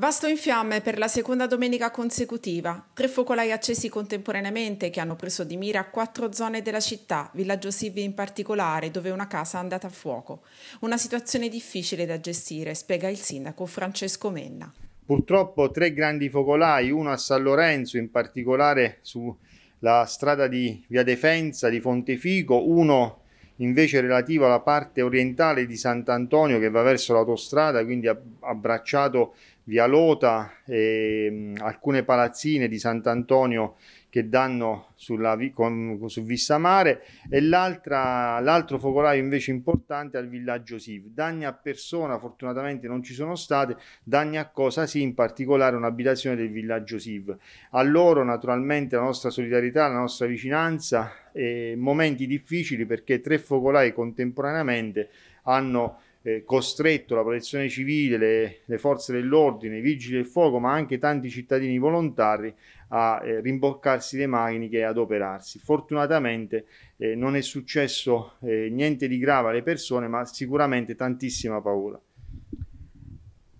Vasto in fiamme per la seconda domenica consecutiva. Tre focolai accesi contemporaneamente che hanno preso di mira quattro zone della città, Villaggio Silvi in particolare, dove una casa è andata a fuoco. Una situazione difficile da gestire, spiega il sindaco Francesco Menna. Purtroppo tre grandi focolai, uno a San Lorenzo in particolare sulla strada di Via Defensa di Fontefico, uno invece relativo alla parte orientale di Sant'Antonio che va verso l'autostrada, quindi abbracciato via Lota e alcune palazzine di Sant'Antonio che danno sulla, con, su Vissamare e l'altro focolaio invece importante al villaggio Siv. Danni a persona fortunatamente non ci sono state, danni a cosa sì, in particolare un'abitazione del villaggio Siv. A loro naturalmente la nostra solidarietà, la nostra vicinanza, eh, momenti difficili perché tre focolai contemporaneamente hanno eh, costretto la protezione civile, le, le, forze dell'ordine, i vigili del fuoco, ma anche tanti cittadini volontari a eh, rimboccarsi le maniche e ad operarsi. Fortunatamente eh, non è successo eh, niente di grave alle persone, ma sicuramente tantissima paura.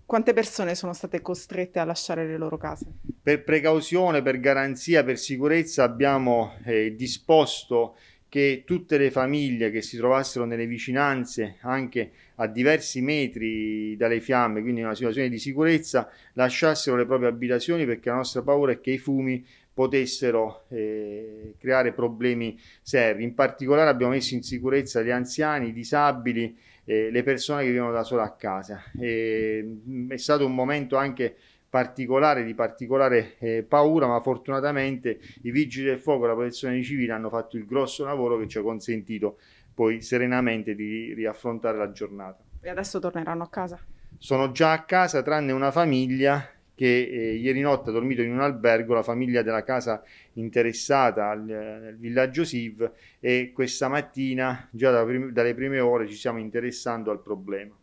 Quante persone sono state costrette a lasciare le loro case? Per precauzione, per garanzia, per sicurezza abbiamo eh, disposto che tutte le famiglie che si trovassero nelle vicinanze, anche a diversi metri dalle fiamme, quindi in una situazione di sicurezza, lasciassero le proprie abitazioni perché la nostra paura è che i fumi potessero eh, creare problemi seri. In particolare abbiamo messo in sicurezza gli anziani, i disabili, eh, le persone che vivono da sola a casa. E, mm, è stato un momento anche particolare, di particolare eh, paura, ma fortunatamente i vigili del fuoco e la protezione civile hanno fatto il grosso lavoro che ci ha consentito poi serenamente di riaffrontare la giornata. E adesso torneranno a casa? Sono già a casa, tranne una famiglia che eh, ieri notte ha dormito in un albergo, la famiglia della casa interessata al, al villaggio SIV e questa mattina, già da prim- dalle prime ore, ci stiamo interessando al problema.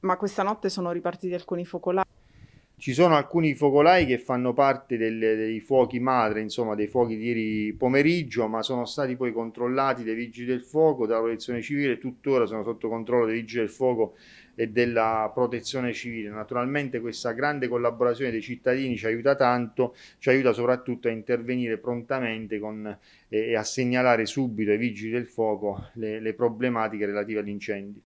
Ma questa notte sono ripartiti alcuni focolai? Ci sono alcuni focolai che fanno parte del, dei fuochi madre, insomma dei fuochi di ieri pomeriggio, ma sono stati poi controllati dai vigili del fuoco, dalla protezione civile, tuttora sono sotto controllo dei vigili del fuoco e della protezione civile. Naturalmente questa grande collaborazione dei cittadini ci aiuta tanto, ci aiuta soprattutto a intervenire prontamente con, e a segnalare subito ai vigili del fuoco le, le problematiche relative agli incendi.